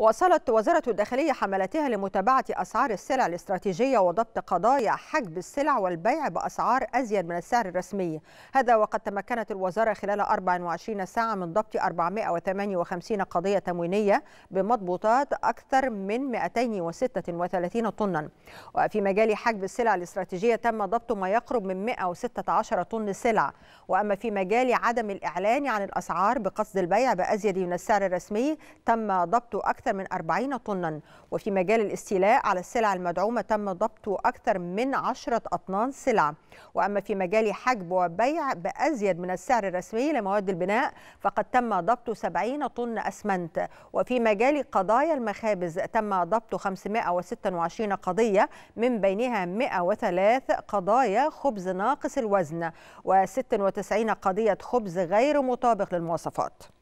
وصلت وزارة الداخلية حملتها لمتابعة أسعار السلع الاستراتيجية وضبط قضايا حجب السلع والبيع بأسعار أزيد من السعر الرسمي هذا وقد تمكنت الوزارة خلال 24 ساعة من ضبط 458 قضية تموينية بمضبوطات أكثر من 236 طنا وفي مجال حجب السلع الاستراتيجية تم ضبط ما يقرب من 116 طن سلع وأما في مجال عدم الإعلان عن الأسعار بقصد البيع بأزيد من السعر الرسمي تم ضبط أكثر أكثر من 40 طنا وفي مجال الاستيلاء على السلع المدعومة تم ضبط أكثر من 10 أطنان سلع وأما في مجال حجب وبيع بأزيد من السعر الرسمي لمواد البناء فقد تم ضبط 70 طن أسمنت وفي مجال قضايا المخابز تم ضبط 526 قضية من بينها 103 قضايا خبز ناقص الوزن و96 قضية خبز غير مطابق للمواصفات